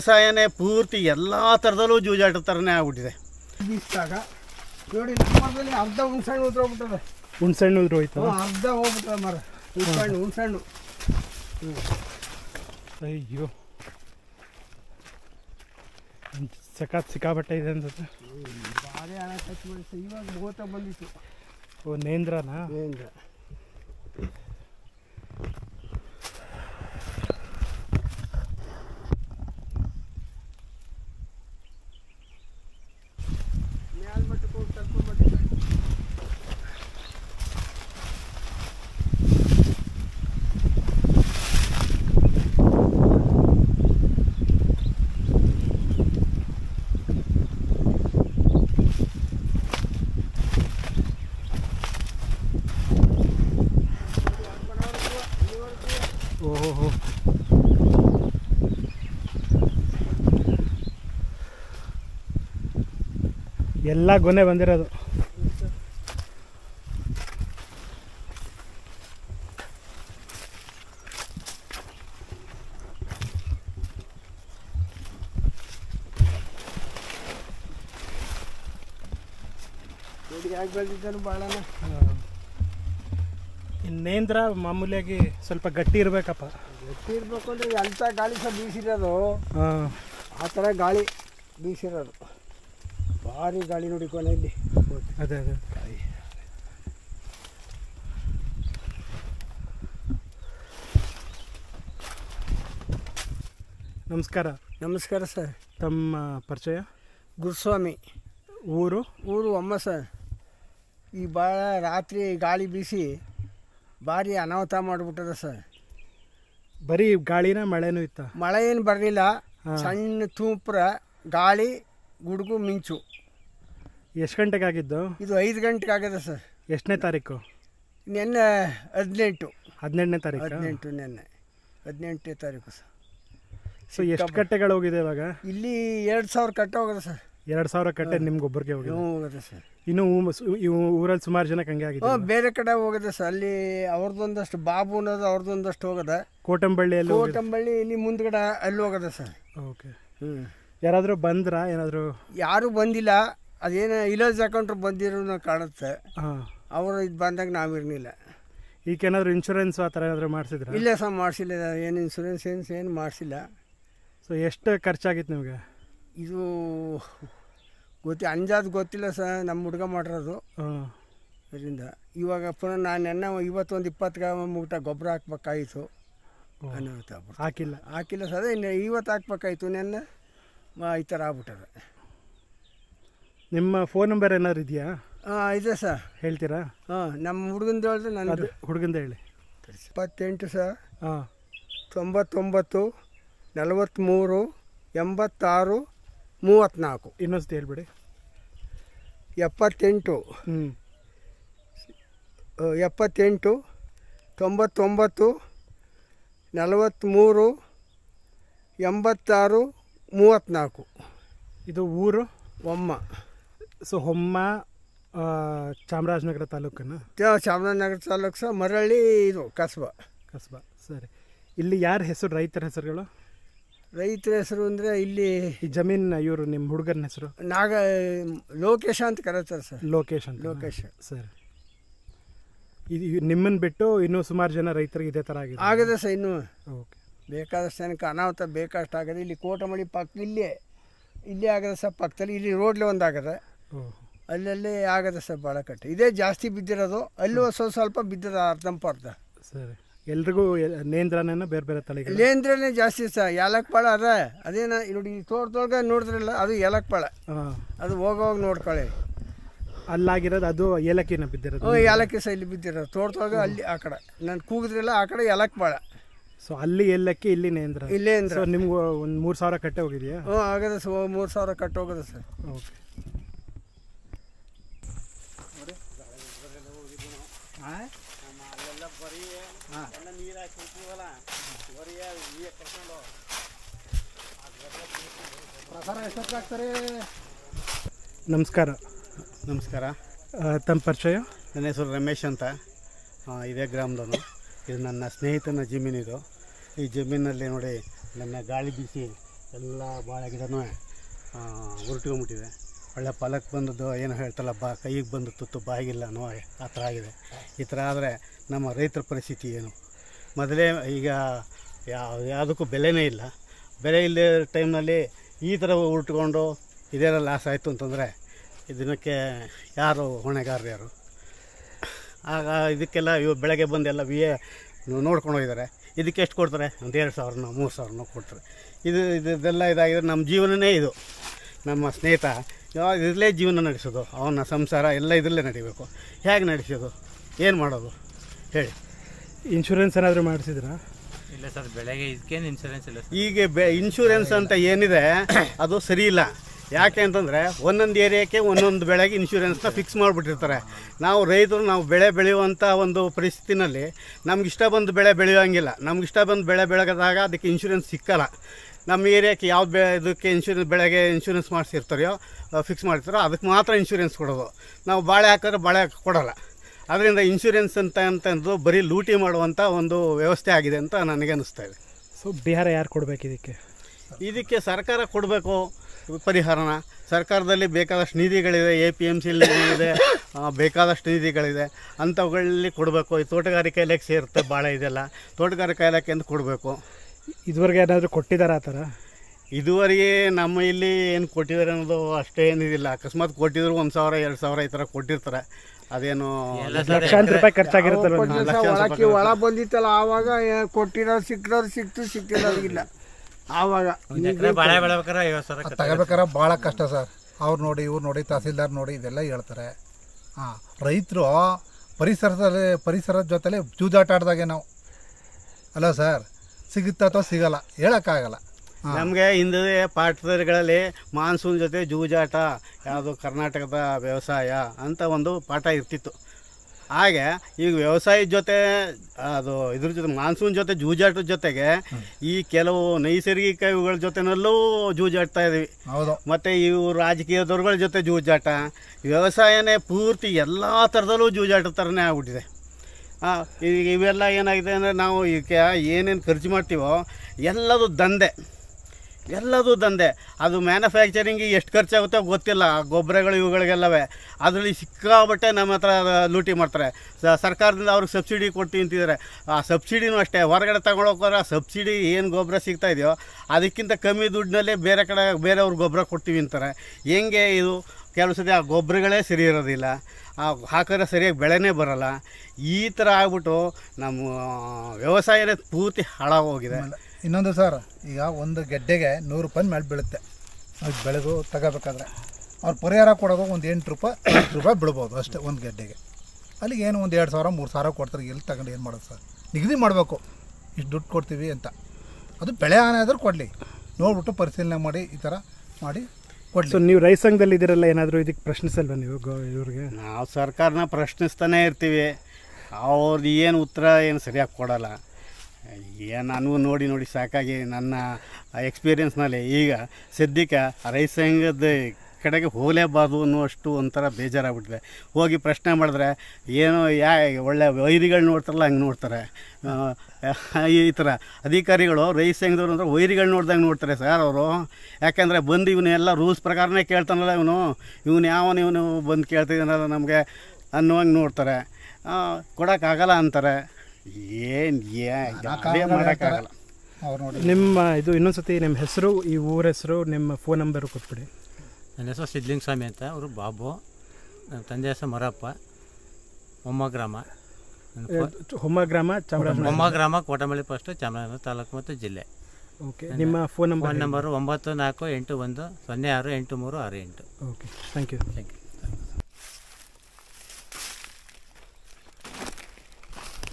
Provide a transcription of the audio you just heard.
ವ್ಯವಸಾಯನೇ ಪೂರ್ತಿ ಎಲ್ಲ ಥರದಲ್ಲೂ ಜೂಜಾಟ ಥರನೇ ಆಗ್ಬಿಟ್ಟಿದೆ ಇಷ್ಟಾಗ ನೋಡಿ ನಮ್ಮಲ್ಲಿ ಅರ್ಧ ಹುಣ್ಸಣ್ಣು ಉದ್ರೋಗ್ಬಿಟ್ಟದೆ ಹುಣ್ಸಣ್ಣು ಉದ್ರ ಹೋಯ್ತು ಅರ್ಧ ಹೋಗ್ಬಿಟ್ಟದ ಮರ ಹುಣ್ಸಣ್ಣು ಹುಣ್ಸಣ್ಣು ಅಯ್ಯೋ ಸಖತ್ ಸಿಕ್ಕಾಬಟ್ಟೆ ಇದೆ ಅನ್ಸುತ್ತೆ ಭಾರಿ ಹಣ ಖರ್ಚು ಮಾಡಿಸಿ ಇವಾಗ ಮೂವತ್ತ ಬಂದಿತ್ತು ಓ ನೇಂದ್ರನಾ ನೇಂದ್ರ ಎಲ್ಲ ಗೊನೆ ಬಂದಿರೋದು ನೇಂದ್ರ ಮಾಮೂಲಿಯಾಗಿ ಸ್ವಲ್ಪ ಗಟ್ಟಿ ಇರಬೇಕಪ್ಪ ಗಟ್ಟಿ ಇರಬೇಕು ಅಂದ್ರೆ ಎಂತ ಗಾಳಿ ಸಹ ಬೀಸಿರೋದು ಆ ಥರ ಗಾಳಿ ಬೀಸಿರೋದು ಭಾರಿ ಗಾಳಿ ನೋಡಿ ಕೊನೆ ಇಲ್ಲಿ ಅದೇ ಅದೇ ನಮಸ್ಕಾರ ನಮಸ್ಕಾರ ಸರ್ ತಮ್ಮ ಪರಿಚಯ ಗುರುಸ್ವಾಮಿ ಊರು ಊರು ಅಮ್ಮ ಸರ್ ಈ ಭಾಳ ರಾತ್ರಿ ಗಾಳಿ ಬೀಸಿ ಭಾರಿ ಅನಾಹುತ ಮಾಡಿಬಿಟ್ಟದ ಸರ್ ಬರೀ ಗಾಳಿನ ಮಳೆನೂ ಇತ್ತ ಮಳೆ ಏನು ಬರಲಿಲ್ಲ ಸಣ್ಣ ತೂಪುರ ಗಾಳಿ ಗುಡುಗು ಮಿಂಚು ಎಷ್ಟು ಗಂಟೆಗೆ ಆಗಿದ್ದು ಇದು ಐದು ಗಂಟೆಗೆ ಆಗಿದೆ ಸರ್ ಎಷ್ಟನೇ ತಾರೀಕು ನಿನ್ನೆ ಹದಿನೆಂಟು ಹದಿನೆಂಟನೇ ತಾರೀಕು ಹದಿನೆಂಟು ನಿನ್ನೆ ಹದಿನೆಂಟನೇ ತಾರೀಕು ಸರ್ ಸೊ ಎಷ್ಟು ಕಟ್ಟೆಗಳು ಹೋಗಿದೆ ಇವಾಗ ಇಲ್ಲಿ ಎರಡು ಸಾವಿರ ಕಟ್ಟೆ ಹೋಗಿದೆ ಸರ್ ಎರಡು ಸಾವಿರ ಕಟ್ಟೆ ನಿಮ್ಗೊಬ್ಬರಿಗೆ ಹೋಗಿದೆ ಸರ್ ಇನ್ನು ಊರಲ್ಲಿ ಸುಮಾರು ಜನಕ್ಕೆ ಹಂಗೆ ಆಗಿದೆ ಬೇರೆ ಕಡೆ ಹೋಗಿದೆ ಸರ್ ಅಲ್ಲಿ ಅವ್ರದ್ದೊಂದಷ್ಟು ಬಾಬು ಅನ್ನೋದು ಅವ್ರದ್ದೊಂದಷ್ಟು ಹೋಗದ ಕೋಟಂಬಳ್ಳಿಯಲ್ಲಿ ಕೋಟಂಬಳ್ಳಿ ಇಲ್ಲಿ ಮುಂದ್ಗಡೆ ಅಲ್ಲಿ ಹೋಗದ ಸರ್ ಓಕೆ ಹ್ಞೂ ಯಾರಾದರೂ ಬಂದ್ರಾ ಏನಾದರೂ ಯಾರೂ ಬಂದಿಲ್ಲ ಅದೇನು ಇಲೋಜ್ ಅಕೌಂಟ್ ಬಂದಿರೋ ಕಾಣುತ್ತೆ ಅವರು ಇದು ಬಂದಾಗ ನಾವಿರಲಿಲ್ಲ ಈಗೇನಾದರೂ ಇನ್ಶೂರೆನ್ಸ್ ಆ ಥರ ಏನಾದರೂ ಮಾಡಿಸಿದ್ರೆ ಇಲ್ಲ ಸಹ ಮಾಡಿಸಿಲ್ಲ ಏನು ಇನ್ಶೂರೆನ್ಸ್ ಏನು ಏನು ಮಾಡಿಸಿಲ್ಲ ಸೊ ಎಷ್ಟು ಖರ್ಚಾಗಿತ್ತು ನಿಮಗೆ ಇದು ಗೊತ್ತಿ ಅಂಜಾದ ಗೊತ್ತಿಲ್ಲ ಸರ್ ನಮ್ಮ ಹುಡುಗ ಮಾಡಿರೋದು ಇದರಿಂದ ಅದರಿಂದ ಇವಾಗ ಪುನಃ ನಾನು ಎನ್ನ ಇವತ್ತೊಂದು ಇಪ್ಪತ್ತು ಗ್ರಾಮ ಮೂಟ ಗೊಬ್ಬರ ಹಾಕ್ಬೇಕಾಯಿತು ಹಾಕಿಲ್ಲ ಹಾಕಿಲ್ಲ ಸರ್ ಇನ್ನು ಇವತ್ತು ಹಾಕ್ಬೇಕಾಯ್ತು ನೆನ್ನೆ ಈ ಥರ ಆಗ್ಬಿಟ್ಟದೆ ನಿಮ್ಮ ಫೋನ್ ನಂಬರ್ ಏನಾದ್ರು ಇದೆಯಾ ಹಾಂ ಇದೆ ಸರ್ ಹೇಳ್ತೀರಾ ಹಾಂ ನಮ್ಮ ಹುಡುಗಂದು ಹೇಳಿದ್ರೆ ಅದು ಹುಡುಗಂದ ಹೇಳಿ ಇಪ್ಪತ್ತೆಂಟು ಸರ್ ಹಾಂ ತೊಂಬತ್ತೊಂಬತ್ತು ನಲವತ್ತ್ಮೂರು ಎಂಬತ್ತಾರು ಮೂವತ್ತ್ನಾಲ್ಕು ಇನ್ನೊಂದು ಹೇಳ್ಬಿಡಿ ಎಪ್ಪತ್ತೆಂಟು ಹ್ಞೂ ಎಪ್ಪತ್ತೆಂಟು ತೊಂಬತ್ತೊಂಬತ್ತು ನಲವತ್ತ್ಮೂರು ಎಂಬತ್ತಾರು ಮೂವತ್ತ್ನಾಲ್ಕು ಇದು ಊರು ಒಮ್ಮ ಸೊ ಹೊಮ್ಮ ಚಾಮರಾಜನಗರ ತಾಲೂಕನ್ನು ಚಾಮರಾಜನಗರ ತಾಲೂಕು ಸಹ ಮರಳಿ ಇದು ಕಸ್ಬಾ ಕಸ್ಬಾ ಸರಿ ಇಲ್ಲಿ ಯಾರ ಹೆಸರು ರೈತರ ಹೆಸರುಗಳು ರೈತರ ಹೆಸರು ಅಂದರೆ ಇಲ್ಲಿ ಈ ಜಮೀನ್ ಇವರು ನಿಮ್ಮ ಹುಡುಗನ ಹೆಸರು ನಾಗ ಲೋಕೇಶ ಅಂತ ಕರೀತಾರೆ ಸರ್ ಲೋಕೇಶ್ ಅಂತ ಲೋಕೇಶ ಸರ್ ಇದು ನಿಮ್ಮನ್ನು ಬಿಟ್ಟು ಇನ್ನೂ ಸುಮಾರು ಜನ ರೈತರಿಗೆ ಇದೇ ಥರ ಆಗಿದೆ ಆಗದೆ ಸರ್ ಇನ್ನೂ ಓಕೆ ಬೇಕಾದಷ್ಟು ಜನಕ್ಕೆ ಅನಾಹುತ ಬೇಕಷ್ಟು ಆಗದೆ ಇಲ್ಲಿ ಕೋಟಮಳಿ ಪಕ್ಕ ಇಲ್ಲೇ ಇಲ್ಲೇ ಆಗದೆ ಸರ್ ಪಕ್ಕದಲ್ಲಿ ಇಲ್ಲಿ ರೋಡ್ಲೆ ಒಂದು ಆಗದೆ ಅಲ್ಲಲ್ಲಿ ಆಗದೆ ಸರ್ ಭಾಳ ಕಟ್ಟ ಇದೇ ಜಾಸ್ತಿ ಬಿದ್ದಿರೋದು ಅಲ್ಲೂ ಸ್ವಲ್ಪ ಸ್ವಲ್ಪ ಬಿದ್ದದ ಅರ್ಧಂಪ ಅರ್ಧ ಸರಿ ಎಲ್ರಿಗೂ ನೇಂದ್ರನೇನ ಬೇರೆ ಬೇರೆ ತಲೆ ನೇಂದ್ರನೇ ಜಾಸ್ತಿ ಸರ್ ಪಾಳ ಅದ ಅದೇನ ನೋಡಿ ತೋಟದೊಳಗೆ ನೋಡಿದ್ರಲ್ಲ ಅದು ಪಾಳ ಅದು ಹೋಗೋಗ ನೋಡ್ಕೊಳ್ಳಿ ಅಲ್ಲಾಗಿರೋದು ಅದು ಏಲಕ್ಕಿನ ಬಿದ್ದಿರೋದು ಹ್ಞೂ ಏಲಕ್ಕಿ ಸಹ ಇಲ್ಲಿ ಬಿದ್ದಿರೋದು ತೋಟದೊಳಗೆ ಅಲ್ಲಿ ಆ ಕಡೆ ನಾನು ಕೂಗಿದ್ರಲ್ಲ ಆ ಕಡೆ ಏಲಕ್ಪಾಳ ಸೊ ಅಲ್ಲಿ ಏಲಕ್ಕಿ ಇಲ್ಲಿ ನೇಂದ್ರ ಇಲ್ಲೇ ಅಂದ್ರೆ ನಿಮ್ಗೆ ಒಂದು ಮೂರು ಸಾವಿರ ಕಟ್ಟೆ ಹೋಗಿದೆಯಾ ಹ್ಞೂ ಆಗದ ಸರ್ ಮೂರು ಸಾವಿರ ಕಟ್ಟೆ ಸರ್ ಓಕೆ ನಮಸ್ಕಾರ ನಮಸ್ಕಾರ ತಮ್ಮ ಪರಿಚಯ ನನ್ನ ಹೆಸರು ರಮೇಶ್ ಅಂತ ಇದೇ ಗ್ರಾಮದವನು ಇದು ನನ್ನ ಸ್ನೇಹಿತನ ಜಮೀನಿದು ಈ ಜಮೀನಲ್ಲಿ ನೋಡಿ ನನ್ನ ಗಾಳಿ ಬೀಸಿ ಎಲ್ಲ ಭಾಳ ಗಿಡನೂ ಉರುಟ್ಕೊಂಬಿಟ್ಟಿದೆ ಒಳ್ಳೆ ಫಲಕ್ಕೆ ಬಂದದ್ದು ಏನು ಹೇಳ್ತಲ್ಲ ಬಾ ಕೈಗೆ ಬಂದು ತುತ್ತು ಬಾಯಿಗಿಲ್ಲ ಅನ್ನೋ ಆ ಥರ ಆಗಿದೆ ಈ ಥರ ಆದರೆ ನಮ್ಮ ರೈತರ ಪರಿಸ್ಥಿತಿ ಏನು ಮೊದಲೇ ಈಗ ಯಾವ ಯಾವುದಕ್ಕೂ ಬೆಲೆನೇ ಇಲ್ಲ ಬೆಲೆ ಇಲ್ಲದೆ ಟೈಮ್ನಲ್ಲಿ ಈ ಥರ ಉಟ್ಕೊಂಡು ಇದೆಲ್ಲ ಲಾಸ್ ಆಯಿತು ಅಂತಂದರೆ ಇದಕ್ಕೆ ಯಾರು ಹೊಣೆಗಾರರು ಯಾರು ಆಗ ಇದಕ್ಕೆಲ್ಲ ಇವು ಬೆಳಗ್ಗೆ ಬಂದೆಲ್ಲ ವಿ ಎ ನೋಡ್ಕೊಂಡು ಹೋಗಿದ್ದಾರೆ ಇದಕ್ಕೆ ಎಷ್ಟು ಕೊಡ್ತಾರೆ ಒಂದು ಎರಡು ಸಾವಿರನೋ ಮೂರು ಸಾವಿರನೋ ಕೊಡ್ತಾರೆ ಇದು ಇದೆಲ್ಲ ಇದಾಗಿದೆ ನಮ್ಮ ಜೀವನನೇ ಇದು ನಮ್ಮ ಸ್ನೇಹಿತ ಇದರಲ್ಲೇ ಜೀವನ ನಡೆಸೋದು ಅವನ ಸಂಸಾರ ಎಲ್ಲ ಇದರಲ್ಲೇ ನಡೀಬೇಕು ಹೇಗೆ ನಡೆಸೋದು ಏನು ಮಾಡೋದು ಹೇಳಿ ಇನ್ಶೂರೆನ್ಸ್ ಏನಾದರೂ ಮಾಡಿಸಿದ್ರಾ ಇಲ್ಲ ಸರ್ ಬೆಳಗ್ಗೆ ಇದಕ್ಕೇನು ಇನ್ಶೂರೆನ್ಸ್ ಇಲ್ಲ ಈಗ ಬೆ ಇನ್ಶೂರೆನ್ಸ್ ಅಂತ ಏನಿದೆ ಅದು ಸರಿ ಇಲ್ಲ ಯಾಕೆ ಅಂತಂದರೆ ಒಂದೊಂದು ಏರಿಯಾಕ್ಕೆ ಒಂದೊಂದು ಬೆಳೆಗೆ ಇನ್ಶೂರೆನ್ಸ್ನ ಫಿಕ್ಸ್ ಮಾಡಿಬಿಟ್ಟಿರ್ತಾರೆ ನಾವು ರೈತರು ನಾವು ಬೆಳೆ ಬೆಳೆಯುವಂಥ ಒಂದು ಪರಿಸ್ಥಿತಿನಲ್ಲಿ ನಮಗಿಷ್ಟ ಬಂದು ಬೆಳೆ ಬೆಳೆಯೋಂಗಿಲ್ಲ ನಮ್ಗೆ ಇಷ್ಟ ಬಂದು ಬೆಳೆ ಬೆಳಗದಾಗ ಅದಕ್ಕೆ ಇನ್ಶೂರೆನ್ಸ್ ಸಿಕ್ಕಲ್ಲ ನಮ್ಮ ಏರಿಯಾಕ್ಕೆ ಯಾವ ಬೆ ಇದಕ್ಕೆ ಇನ್ಶೂರೆನ್ಸ್ ಬೆಳೆಗೆ ಇನ್ಶೂರೆನ್ಸ್ ಮಾಡಿಸಿರ್ತಾರೆಯೋ ಫಿಕ್ಸ್ ಮಾಡ್ತಾರೋ ಅದಕ್ಕೆ ಮಾತ್ರ ಇನ್ಶೂರೆನ್ಸ್ ಕೊಡೋದು ನಾವು ಬಾಳೆ ಹಾಕಿದ್ರೆ ಬಾಳೆ ಕೊಡೋಲ್ಲ ಅದರಿಂದ ಇನ್ಶೂರೆನ್ಸ್ ಅಂತ ಅಂತಂದು ಬರೀ ಲೂಟಿ ಮಾಡುವಂಥ ಒಂದು ವ್ಯವಸ್ಥೆ ಆಗಿದೆ ಅಂತ ನನಗೆ ಅನ್ನಿಸ್ತಾ ಇದೆ ಸೊ ಬಿಹಾರ ಯಾರು ಕೊಡಬೇಕು ಇದಕ್ಕೆ ಇದಕ್ಕೆ ಸರ್ಕಾರ ಕೊಡಬೇಕು ಪರಿಹಾರನ ಸರ್ಕಾರದಲ್ಲಿ ಬೇಕಾದಷ್ಟು ನಿಧಿಗಳಿದೆ ಎ ಪಿ ಎಮ್ ಸಿ ಇದೆ ಬೇಕಾದಷ್ಟು ನಿಧಿಗಳಿದೆ ಅಂಥವುಗಳಲ್ಲಿ ಕೊಡಬೇಕು ಈ ತೋಟಗಾರಿಕೆ ಇಲಾಖೆ ಸೇರುತ್ತೆ ಭಾಳ ಇದೆಲ್ಲ ತೋಟಗಾರಿಕಾ ಇಲಾಖೆಯಿಂದ ಕೊಡಬೇಕು ಇದುವರೆಗೆ ಏನಾದರೂ ಕೊಟ್ಟಿದ್ದಾರೆ ಆ ಥರ ಇದುವರೆಗೆ ನಮ್ಮ ಇಲ್ಲಿ ಏನು ಕೊಟ್ಟಿದ್ದಾರೆ ಅನ್ನೋದು ಅಷ್ಟೇ ಏನಿದಿಲ್ಲ ಅಕಸ್ಮಾತ್ ಕೊಟ್ಟಿದ್ರು ಒಂದು ಸಾವಿರ ಎರಡು ಸಾವಿರ ಈ ಥರ ಕೊಟ್ಟಿರ್ತಾರೆ ಅದೇನು ಲಕ್ಷಾಂತರ ರೂಪಾಯಿ ಖರ್ಚಾಗಿರುತ್ತಲ್ಲ ಒಳಕ್ಕೆ ಒಳ ಬಂದಿತ್ತಲ್ಲ ಆವಾಗ ಕೊಟ್ಟಿರೋ ಸಿಕ್ಕಿರೋ ಸಿಕ್ತು ಸಿಕ್ಕಿಲ್ಲ ಆವಾಗ ಬಾಳೆ ಭಾಳ ಕಷ್ಟ ಸರ್ ಅವ್ರು ನೋಡಿ ಇವ್ರು ನೋಡಿ ತಹಸೀಲ್ದಾರ್ ನೋಡಿ ಇದೆಲ್ಲ ಹೇಳ್ತಾರೆ ಹಾಂ ರೈತರು ಪರಿಸರದಲ್ಲಿ ಪರಿಸರದ ಜೊತೆಲೆ ಜೂಜಾಟ ಆಡ್ದಾಗೆ ನಾವು ಅಲ್ಲ ಸರ್ ಸಿಗುತ್ತೆ ಅಥವಾ ಸಿಗಲ್ಲ ಹೇಳೋಕ್ಕಾಗಲ್ಲ ನಮಗೆ ಹಿಂದೆ ಪಾಠಗಳಲ್ಲಿ ಮಾನ್ಸೂನ್ ಜೊತೆ ಜೂಜಾಟ ಯಾವುದು ಕರ್ನಾಟಕದ ವ್ಯವಸಾಯ ಅಂತ ಒಂದು ಪಾಠ ಇರ್ತಿತ್ತು ಹಾಗೆ ಈಗ ವ್ಯವಸಾಯದ ಜೊತೆ ಅದು ಇದ್ರ ಜೊತೆ ಮಾನ್ಸೂನ್ ಜೊತೆ ಜೂಜಾಟದ ಜೊತೆಗೆ ಈ ಕೆಲವು ನೈಸರ್ಗಿಕ ಇವುಗಳ ಜೊತೆನಲ್ಲೂ ಜೂಜಾಡ್ತಾ ಇದೀವಿ ಮತ್ತೆ ಇವು ರಾಜಕೀಯದವ್ರುಗಳ ಜೊತೆ ಜೂಜಾಟ ವ್ಯವಸಾಯನೇ ಪೂರ್ತಿ ಎಲ್ಲ ಥರದಲ್ಲೂ ಜೂಜಾಟ ಥರನೇ ಆಗ್ಬಿಟ್ಟಿದೆ ಹಾಂ ಈಗ ಇವೆಲ್ಲ ಏನಾಗಿದೆ ಅಂದರೆ ನಾವು ಈಗ ಏನೇನು ಖರ್ಚು ಮಾಡ್ತೀವೋ ಎಲ್ಲದು ದಂಧೆ ಎಲ್ಲದೂ ದಂಧೆ ಅದು ಮ್ಯಾನುಫ್ಯಾಕ್ಚರಿಂಗಿಗೆ ಎಷ್ಟು ಖರ್ಚಾಗುತ್ತೋ ಗೊತ್ತಿಲ್ಲ ಆ ಗೊಬ್ಬರಗಳು ಇವುಗಳಿಗೆಲ್ಲವೇ ಅದರಲ್ಲಿ ಸಿಕ್ಕಾಬಟ್ಟೆ ನಮ್ಮ ಹತ್ರ ಲೂಟಿ ಮಾಡ್ತಾರೆ ಸರ್ಕಾರದಿಂದ ಅವ್ರಿಗೆ ಸಬ್ಸಿಡಿ ಕೊಟ್ಟು ಅಂತಿದ್ದಾರೆ ಆ ಸಬ್ಸಿಡಿನೂ ಅಷ್ಟೇ ಹೊರಗಡೆ ತಗೊಳಕೋದ್ರೆ ಆ ಸಬ್ಸಿಡಿ ಏನು ಗೊಬ್ಬರ ಸಿಗ್ತಾ ಇದೆಯೋ ಅದಕ್ಕಿಂತ ಕಮ್ಮಿ ದುಡ್ಡಿನಲ್ಲೇ ಬೇರೆ ಕಡೆ ಬೇರೆಯವ್ರ ಗೊಬ್ಬರ ಕೊಡ್ತೀವಿ ಅಂತಾರೆ ಹೆಂಗೆ ಇದು ಕೆಲವು ಸತಿ ಆ ಗೊಬ್ಬರಗಳೇ ಸರಿ ಇರೋದಿಲ್ಲ ಆ ಹಾಕಿದ್ರೆ ಸರಿಯಾಗಿ ಬೆಳೆನೇ ಬರೋಲ್ಲ ಈ ಥರ ಆಗ್ಬಿಟ್ಟು ನಮ್ಮ ವ್ಯವಸಾಯನೇ ಪೂರ್ತಿ ಹಾಳಾಗೋಗಿದೆ ಇನ್ನೊಂದು ಸರ್ ಈಗ ಒಂದು ಗೆಡ್ಡೆಗೆ ನೂರು ರೂಪಾಯಿ ಮೇಲೆ ಬೀಳುತ್ತೆ ಅದು ಬೆಳೆದು ತಗೋಬೇಕಾದ್ರೆ ಅವ್ರು ಪರಿಹಾರ ಕೊಡೋದು ಒಂದು ಎಂಟು ರೂಪಾಯಿ ಹತ್ತು ರೂಪಾಯಿ ಬಿಡ್ಬೋದು ಅಷ್ಟೇ ಒಂದು ಗೆಡ್ಡೆಗೆ ಅಲ್ಲಿಗೆ ಏನು ಒಂದು ಎರಡು ಸಾವಿರ ಮೂರು ಸಾವಿರ ಕೊಡ್ತಾರೆ ಎಲ್ಲಿ ತಗೊಂಡು ಏನು ಮಾಡೋದು ಸರ್ ನಿಗದಿ ಮಾಡಬೇಕು ಇಷ್ಟು ದುಡ್ಡು ಕೊಡ್ತೀವಿ ಅಂತ ಅದು ಬೆಳೆ ಆನೆ ಕೊಡಲಿ ನೋಡ್ಬಿಟ್ಟು ಪರಿಶೀಲನೆ ಮಾಡಿ ಈ ಥರ ಮಾಡಿ ಸೊ ನೀವು ರೈತ ಸಂಘದಲ್ಲಿ ಇದ್ದೀರಲ್ಲ ಏನಾದರೂ ಇದಕ್ಕೆ ಪ್ರಶ್ನಿಸಲ್ವ ನೀವು ಇವ್ರಿಗೆ ನಾವು ಸರ್ಕಾರನ ಪ್ರಶ್ನಿಸ್ತಾನೆ ಇರ್ತೀವಿ ಅವ್ರದ್ದು ಏನು ಉತ್ತರ ಏನು ಸರಿಯಾಗಿ ಕೊಡೋಲ್ಲ ಏ ನಾನು ನೋಡಿ ನೋಡಿ ಸಾಕಾಗಿ ನನ್ನ ಎಕ್ಸ್ಪೀರಿಯನ್ಸ್ನಲ್ಲಿ ಈಗ ಸದ್ಯಕ್ಕೆ ರೈತ ಸಂಘದ ಕಡೆಗೆ ಹೋಗಲೇಬಾರ್ದು ಅನ್ನುವಷ್ಟು ಒಂಥರ ಬೇಜಾರಾಗ್ಬಿಟ್ಟಿದೆ ಹೋಗಿ ಪ್ರಶ್ನೆ ಮಾಡಿದ್ರೆ ಏನು ಯಾ ಒಳ್ಳೆ ವೈರಿಗಳು ನೋಡ್ತಾರಲ್ಲ ಹಂಗೆ ನೋಡ್ತಾರೆ ಈ ಥರ ಅಧಿಕಾರಿಗಳು ರೈಸ್ ಸಂಘದವ್ರು ಅಂದ್ರೆ ವೈರಿಗಳು ನೋಡ್ದಂಗೆ ನೋಡ್ತಾರೆ ಸರ್ ಅವರು ಯಾಕೆಂದರೆ ಬಂದು ಇವನ್ನೆಲ್ಲ ರೂಲ್ಸ್ ಪ್ರಕಾರನೇ ಕೇಳ್ತಾನಲ್ಲ ಇವನು ಇವನು ಯಾವನು ಇವನು ಬಂದು ಕೇಳ್ತಿದ್ದಾನಲ್ಲ ನಮಗೆ ಅನ್ನುವಂಗೆ ನೋಡ್ತಾರೆ ಕೊಡೋಕ್ಕಾಗಲ್ಲ ಅಂತಾರೆ ಏನು ನಿಮ್ಮ ಇದು ಇನ್ನೊಂದ್ಸತಿ ನಿಮ್ಮ ಹೆಸರು ಈ ಊರ ಹೆಸರು ನಿಮ್ಮ ಫೋನ್ ನಂಬರ್ ಕೊಟ್ಬಿಡಿ ನನ್ನ ಹೆಸರು ಸಿದ್ಲಿಂಗ್ ಸ್ವಾಮಿ ಅಂತ ಅವರು ಬಾಬು ನನ್ನ ತಂದೆ ಹೆಸರು ಮರಪ್ಪ ಹೊಮ್ಮ ಗ್ರಾಮ ಹೊಮ್ಮ ಗ್ರಾಮ ಚಾಮರಾಜನಗರ ಹೊಮ್ಮ ಗ್ರಾಮ ಕೋಟಮಳ್ಳಿ ಫಸ್ಟ್ ಚಾಮರಾಜನಗರ ತಾಲೂಕು ಮತ್ತು ಜಿಲ್ಲೆ ಓಕೆ ನಿಮ್ಮ ಫೋನ್ ಫೋನ್ ನಂಬರ್ ನಂಬರು ಒಂಬತ್ತು ನಾಲ್ಕು ಎಂಟು ಒಂದು ಸೊನ್ನೆ ಆರು ಎಂಟು ಮೂರು ಆರು ಎಂಟು okay thank you thank you